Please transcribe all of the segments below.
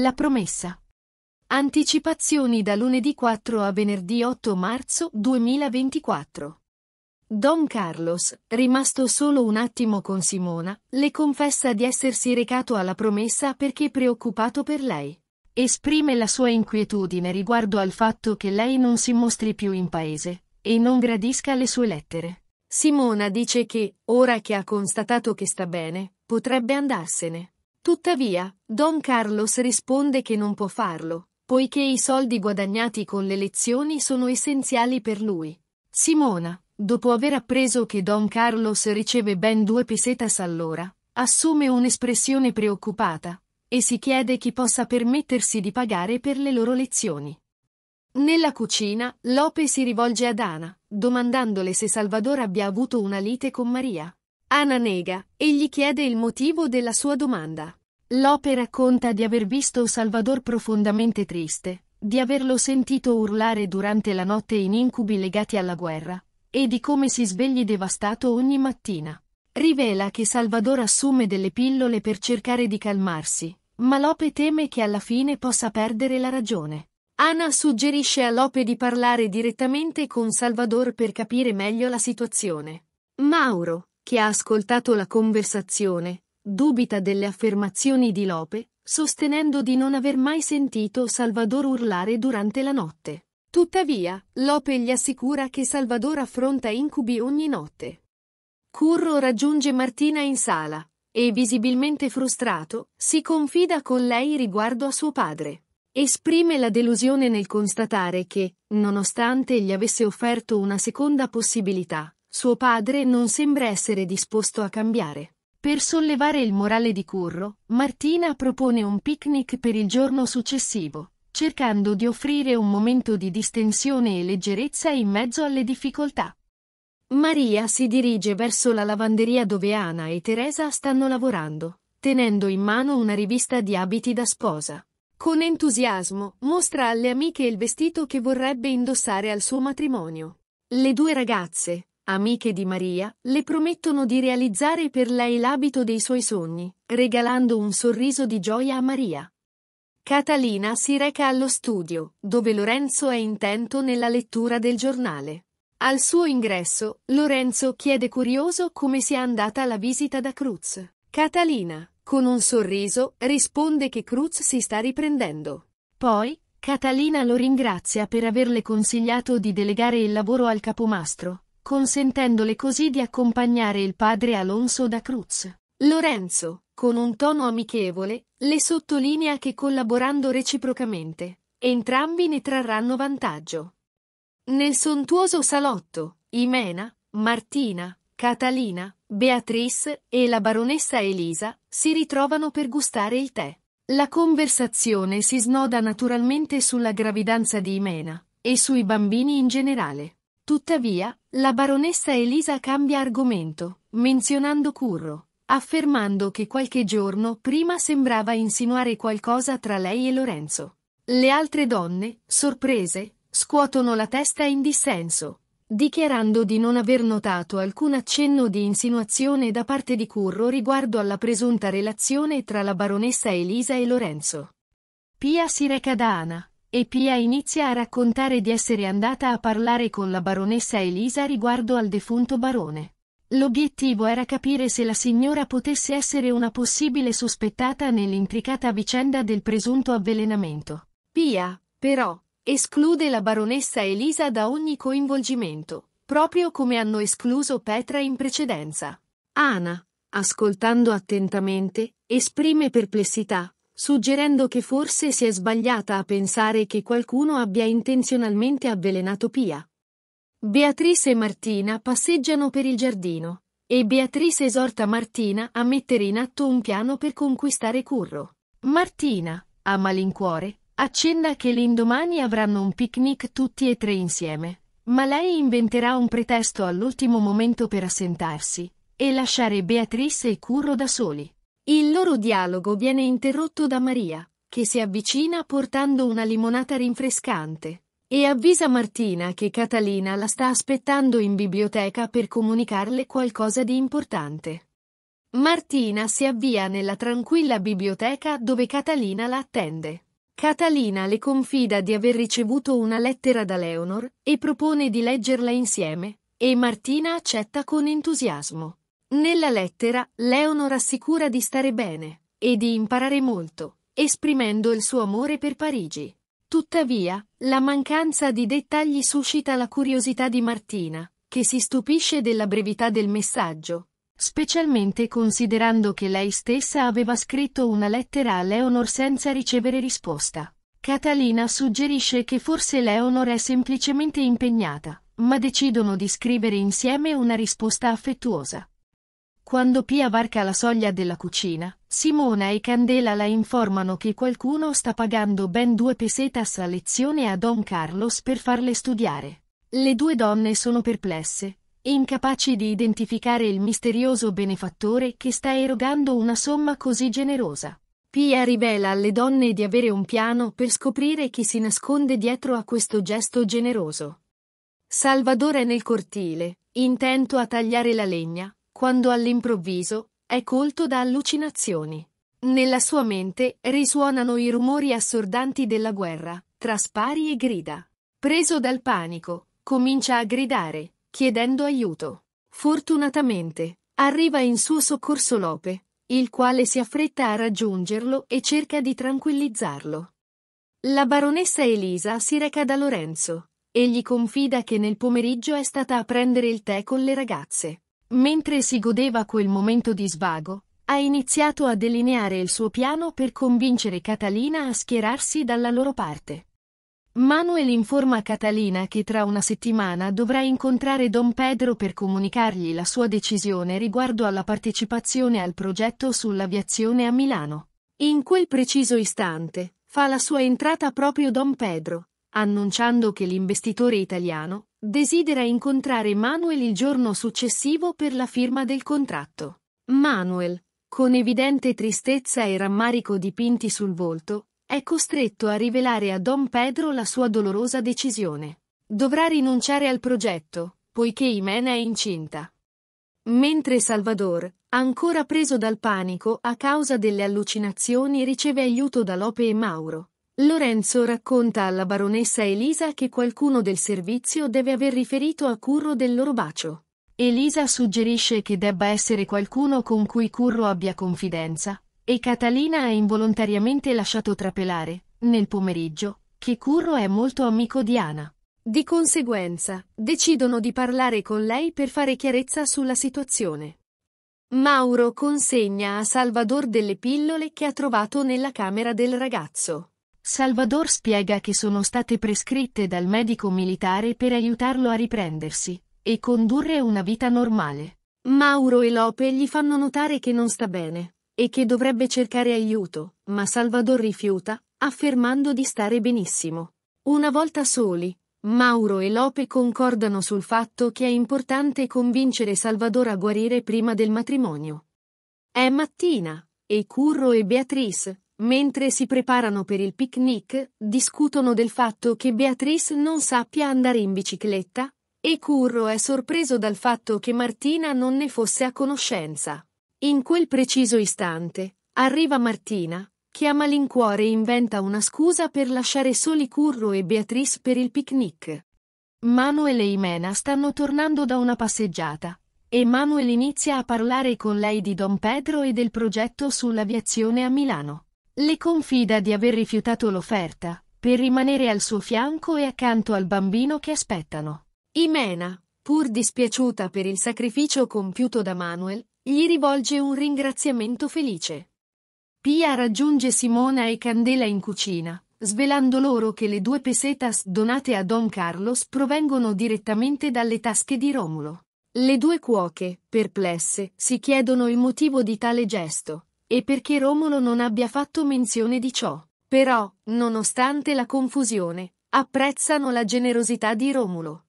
La promessa. Anticipazioni da lunedì 4 a venerdì 8 marzo 2024. Don Carlos, rimasto solo un attimo con Simona, le confessa di essersi recato alla promessa perché preoccupato per lei. Esprime la sua inquietudine riguardo al fatto che lei non si mostri più in paese e non gradisca le sue lettere. Simona dice che, ora che ha constatato che sta bene, potrebbe andarsene. Tuttavia, Don Carlos risponde che non può farlo, poiché i soldi guadagnati con le lezioni sono essenziali per lui. Simona, dopo aver appreso che Don Carlos riceve ben due pesetas all'ora, assume un'espressione preoccupata e si chiede chi possa permettersi di pagare per le loro lezioni. Nella cucina, Lope si rivolge ad Ana, domandandole se Salvador abbia avuto una lite con Maria. Ana nega e gli chiede il motivo della sua domanda. L'opera conta di aver visto Salvador profondamente triste, di averlo sentito urlare durante la notte in incubi legati alla guerra, e di come si svegli devastato ogni mattina. Rivela che Salvador assume delle pillole per cercare di calmarsi, ma Lope teme che alla fine possa perdere la ragione. Ana suggerisce a Lope di parlare direttamente con Salvador per capire meglio la situazione. Mauro, che ha ascoltato la conversazione, dubita delle affermazioni di Lope, sostenendo di non aver mai sentito Salvador urlare durante la notte. Tuttavia, Lope gli assicura che Salvador affronta incubi ogni notte. Curro raggiunge Martina in sala e, visibilmente frustrato, si confida con lei riguardo a suo padre. Esprime la delusione nel constatare che, nonostante gli avesse offerto una seconda possibilità, suo padre non sembra essere disposto a cambiare. Per sollevare il morale di Curro, Martina propone un picnic per il giorno successivo, cercando di offrire un momento di distensione e leggerezza in mezzo alle difficoltà. Maria si dirige verso la lavanderia dove Anna e Teresa stanno lavorando, tenendo in mano una rivista di abiti da sposa. Con entusiasmo mostra alle amiche il vestito che vorrebbe indossare al suo matrimonio. Le due ragazze, amiche di Maria, le promettono di realizzare per lei l'abito dei suoi sogni, regalando un sorriso di gioia a Maria. Catalina si reca allo studio, dove Lorenzo è intento nella lettura del giornale. Al suo ingresso, Lorenzo chiede curioso come sia andata la visita da Cruz. Catalina, con un sorriso, risponde che Cruz si sta riprendendo. Poi, Catalina lo ringrazia per averle consigliato di delegare il lavoro al capomastro, consentendole così di accompagnare il padre Alonso da Cruz. Lorenzo, con un tono amichevole, le sottolinea che collaborando reciprocamente, entrambi ne trarranno vantaggio. Nel sontuoso salotto, Imena, Martina, Catalina, Beatrice e la baronessa Elisa si ritrovano per gustare il tè. La conversazione si snoda naturalmente sulla gravidanza di Imena e sui bambini in generale. Tuttavia, la baronessa Elisa cambia argomento, menzionando Curro, affermando che qualche giorno prima sembrava insinuare qualcosa tra lei e Lorenzo. Le altre donne, sorprese, scuotono la testa in dissenso, dichiarando di non aver notato alcun accenno di insinuazione da parte di Curro riguardo alla presunta relazione tra la baronessa Elisa e Lorenzo. Pia si reca da Ana, e Pia inizia a raccontare di essere andata a parlare con la baronessa Elisa riguardo al defunto barone. L'obiettivo era capire se la signora potesse essere una possibile sospettata nell'intricata vicenda del presunto avvelenamento. Pia, però, esclude la baronessa Elisa da ogni coinvolgimento, proprio come hanno escluso Petra in precedenza. Ana, ascoltando attentamente, esprime perplessità, suggerendo che forse si è sbagliata a pensare che qualcuno abbia intenzionalmente avvelenato Pia. Beatrice e Martina passeggiano per il giardino, e Beatrice esorta Martina a mettere in atto un piano per conquistare Curro. Martina, a malincuore, accenna che l'indomani avranno un picnic tutti e tre insieme, ma lei inventerà un pretesto all'ultimo momento per assentarsi e lasciare Beatrice e Curro da soli. Il loro dialogo viene interrotto da Maria, che si avvicina portando una limonata rinfrescante, e avvisa Martina che Catalina la sta aspettando in biblioteca per comunicarle qualcosa di importante. Martina si avvia nella tranquilla biblioteca dove Catalina la attende. Catalina le confida di aver ricevuto una lettera da Leonor e propone di leggerla insieme, e Martina accetta con entusiasmo. Nella lettera, Leonor assicura di stare bene e di imparare molto, esprimendo il suo amore per Parigi. Tuttavia, la mancanza di dettagli suscita la curiosità di Martina, che si stupisce della brevità del messaggio, specialmente considerando che lei stessa aveva scritto una lettera a Leonor senza ricevere risposta. Catalina suggerisce che forse Leonor è semplicemente impegnata, ma decidono di scrivere insieme una risposta affettuosa. Quando Pia varca la soglia della cucina, Simona e Candela la informano che qualcuno sta pagando ben due pesetas a lezione a Don Carlos per farle studiare. Le due donne sono perplesse, incapaci di identificare il misterioso benefattore che sta erogando una somma così generosa. Pia rivela alle donne di avere un piano per scoprire chi si nasconde dietro a questo gesto generoso. Salvador è nel cortile, intento a tagliare la legna, quando all'improvviso è colto da allucinazioni. Nella sua mente risuonano i rumori assordanti della guerra, tra spari e grida. Preso dal panico, comincia a gridare, chiedendo aiuto. Fortunatamente, arriva in suo soccorso Lope, il quale si affretta a raggiungerlo e cerca di tranquillizzarlo. La baronessa Elisa si reca da Lorenzo e gli confida che nel pomeriggio è stata a prendere il tè con le ragazze. Mentre si godeva quel momento di svago, ha iniziato a delineare il suo piano per convincere Catalina a schierarsi dalla loro parte. Manuel informa Catalina che tra una settimana dovrà incontrare Don Pedro per comunicargli la sua decisione riguardo alla partecipazione al progetto sull'aviazione a Milano. In quel preciso istante, fa la sua entrata proprio Don Pedro, annunciando che l'investitore italiano desidera incontrare Manuel il giorno successivo per la firma del contratto. Manuel, con evidente tristezza e rammarico dipinti sul volto, è costretto a rivelare a Don Pedro la sua dolorosa decisione. Dovrà rinunciare al progetto, poiché Imena è incinta. Mentre Salvador, ancora preso dal panico a causa delle allucinazioni, riceve aiuto da Lope e Mauro, Lorenzo racconta alla baronessa Elisa che qualcuno del servizio deve aver riferito a Curro del loro bacio. Elisa suggerisce che debba essere qualcuno con cui Curro abbia confidenza, e Catalina ha involontariamente lasciato trapelare, nel pomeriggio, che Curro è molto amico di Ana. Di conseguenza, decidono di parlare con lei per fare chiarezza sulla situazione. Mauro consegna a Salvador delle pillole che ha trovato nella camera del ragazzo. Salvador spiega che sono state prescritte dal medico militare per aiutarlo a riprendersi e condurre una vita normale. Mauro e Lope gli fanno notare che non sta bene e che dovrebbe cercare aiuto, ma Salvador rifiuta, affermando di stare benissimo. Una volta soli, Mauro e Lope concordano sul fatto che è importante convincere Salvador a guarire prima del matrimonio. È mattina, e Curro e Beatrice, Mentre si preparano per il picnic, discutono del fatto che Beatrice non sappia andare in bicicletta e Curro è sorpreso dal fatto che Martina non ne fosse a conoscenza. In quel preciso istante, arriva Martina, che a malincuore inventa una scusa per lasciare soli Curro e Beatrice per il picnic. Manuel e Imena stanno tornando da una passeggiata e Manuel inizia a parlare con lei di Don Pedro e del progetto sull'aviazione a Milano. Le confida di aver rifiutato l'offerta, per rimanere al suo fianco e accanto al bambino che aspettano. Imena, pur dispiaciuta per il sacrificio compiuto da Manuel, gli rivolge un ringraziamento felice. Pia raggiunge Simona e Candela in cucina, svelando loro che le due pesetas donate a Don Carlos provengono direttamente dalle tasche di Romulo. Le due cuoche, perplesse, si chiedono il motivo di tale gesto, e perché Romolo non abbia fatto menzione di ciò. Però, nonostante la confusione, apprezzano la generosità di Romolo.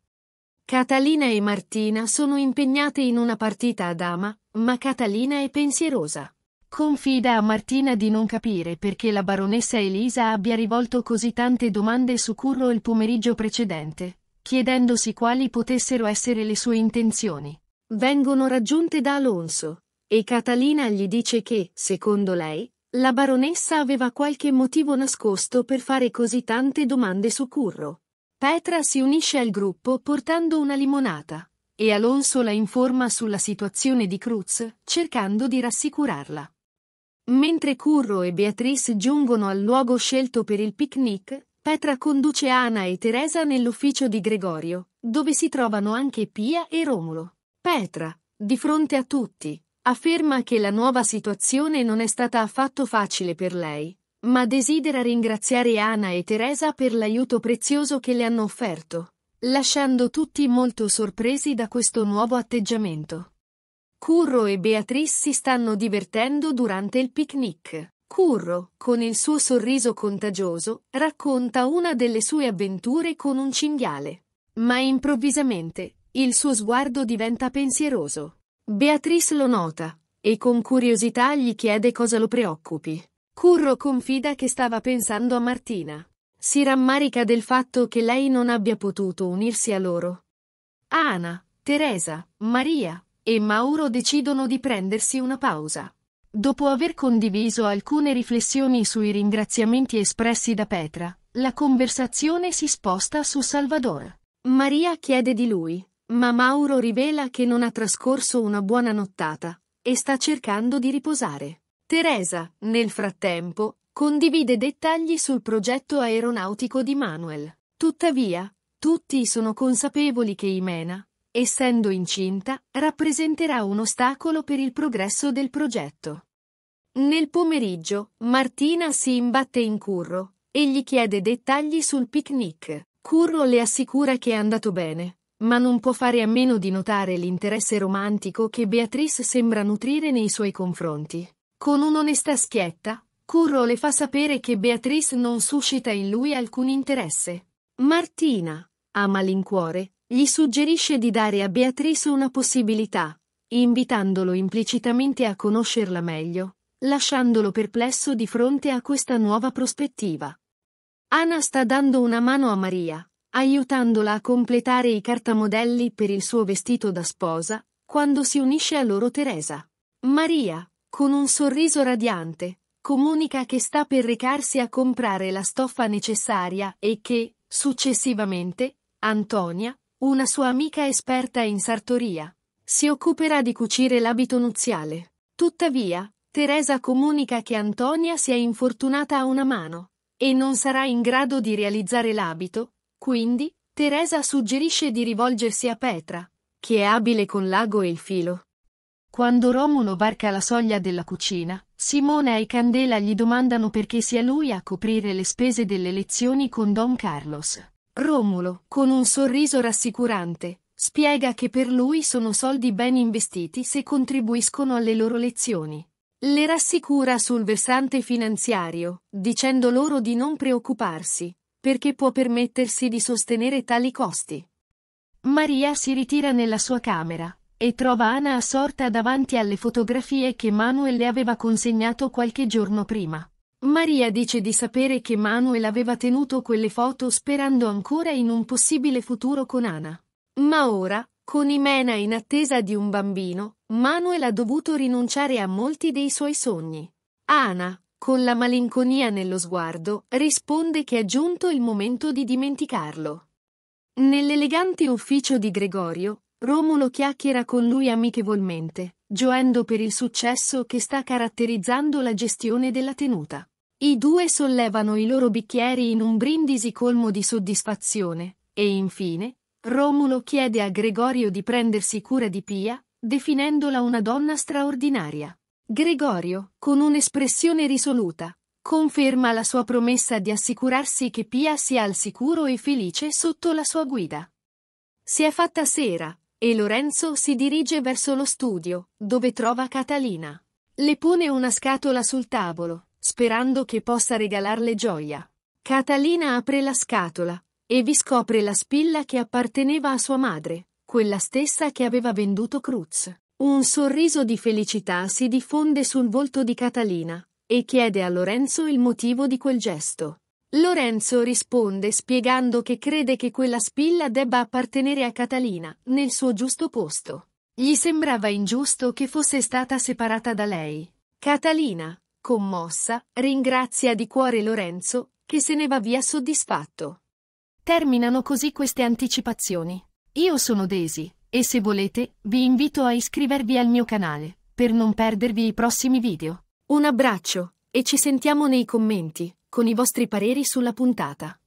Catalina e Martina sono impegnate in una partita a dama, ma Catalina è pensierosa. Confida a Martina di non capire perché la baronessa Elisa abbia rivolto così tante domande su Curro il pomeriggio precedente, chiedendosi quali potessero essere le sue intenzioni. Vengono raggiunte da Alonso, e Catalina gli dice che, secondo lei, la baronessa aveva qualche motivo nascosto per fare così tante domande su Curro. Petra si unisce al gruppo portando una limonata e Alonso la informa sulla situazione di Cruz, cercando di rassicurarla. Mentre Curro e Beatrice giungono al luogo scelto per il picnic, Petra conduce Ana e Teresa nell'ufficio di Gregorio, dove si trovano anche Pia e Romulo. Petra, di fronte a tutti, afferma che la nuova situazione non è stata affatto facile per lei, ma desidera ringraziare Anna e Teresa per l'aiuto prezioso che le hanno offerto, lasciando tutti molto sorpresi da questo nuovo atteggiamento. Curro e Beatrice si stanno divertendo durante il picnic. Curro, con il suo sorriso contagioso, racconta una delle sue avventure con un cinghiale. Ma improvvisamente, il suo sguardo diventa pensieroso. Beatrice lo nota e con curiosità gli chiede cosa lo preoccupi. Curro confida che stava pensando a Martina. Si rammarica del fatto che lei non abbia potuto unirsi a loro. Ana, Teresa, Maria e Mauro decidono di prendersi una pausa. Dopo aver condiviso alcune riflessioni sui ringraziamenti espressi da Petra, la conversazione si sposta su Salvador. Maria chiede di lui ma Mauro rivela che non ha trascorso una buona nottata e sta cercando di riposare. Teresa, nel frattempo, condivide dettagli sul progetto aeronautico di Manuel. Tuttavia, tutti sono consapevoli che Imena, essendo incinta, rappresenterà un ostacolo per il progresso del progetto. Nel pomeriggio, Martina si imbatte in Curro e gli chiede dettagli sul picnic. Curro le assicura che è andato bene, ma non può fare a meno di notare l'interesse romantico che Beatrice sembra nutrire nei suoi confronti. Con un'onestà schietta, Curro le fa sapere che Beatrice non suscita in lui alcun interesse. Martina, a malincuore, gli suggerisce di dare a Beatrice una possibilità, invitandolo implicitamente a conoscerla meglio, lasciandolo perplesso di fronte a questa nuova prospettiva. Anna sta dando una mano a Maria, aiutandola a completare i cartamodelli per il suo vestito da sposa, quando si unisce a loro Teresa. Maria, con un sorriso radiante, comunica che sta per recarsi a comprare la stoffa necessaria e che, successivamente, Antonia, una sua amica esperta in sartoria, si occuperà di cucire l'abito nuziale. Tuttavia, Teresa comunica che Antonia si è infortunata a una mano e non sarà in grado di realizzare l'abito, quindi, Teresa suggerisce di rivolgersi a Petra, che è abile con l'ago e il filo. Quando Romulo varca la soglia della cucina, Simona e Candela gli domandano perché sia lui a coprire le spese delle lezioni con Don Carlos. Romulo, con un sorriso rassicurante, spiega che per lui sono soldi ben investiti se contribuiscono alle loro lezioni. Le rassicura sul versante finanziario, dicendo loro di non preoccuparsi, perché può permettersi di sostenere tali costi. Maria si ritira nella sua camera e trova Anna assorta davanti alle fotografie che Manuel le aveva consegnato qualche giorno prima. Maria dice di sapere che Manuel aveva tenuto quelle foto sperando ancora in un possibile futuro con Anna. Ma ora, con Imena in attesa di un bambino, Manuel ha dovuto rinunciare a molti dei suoi sogni. Anna, con la malinconia nello sguardo, risponde che è giunto il momento di dimenticarlo. Nell'elegante ufficio di Gregorio, Romulo chiacchiera con lui amichevolmente, gioendo per il successo che sta caratterizzando la gestione della tenuta. I due sollevano i loro bicchieri in un brindisi colmo di soddisfazione, e infine, Romulo chiede a Gregorio di prendersi cura di Pia, definendola una donna straordinaria. Gregorio, con un'espressione risoluta, conferma la sua promessa di assicurarsi che Pia sia al sicuro e felice sotto la sua guida. Si è fatta sera, e Lorenzo si dirige verso lo studio, dove trova Catalina. Le pone una scatola sul tavolo, sperando che possa regalarle gioia. Catalina apre la scatola e vi scopre la spilla che apparteneva a sua madre, quella stessa che aveva venduto Cruz. Un sorriso di felicità si diffonde sul volto di Catalina e chiede a Lorenzo il motivo di quel gesto. Lorenzo risponde spiegando che crede che quella spilla debba appartenere a Catalina, nel suo giusto posto. Gli sembrava ingiusto che fosse stata separata da lei. Catalina, commossa, ringrazia di cuore Lorenzo, che se ne va via soddisfatto. Terminano così queste anticipazioni. Io sono Daisy, e se volete, vi invito a iscrivervi al mio canale, per non perdervi i prossimi video. Un abbraccio, e ci sentiamo nei commenti, con i vostri pareri sulla puntata.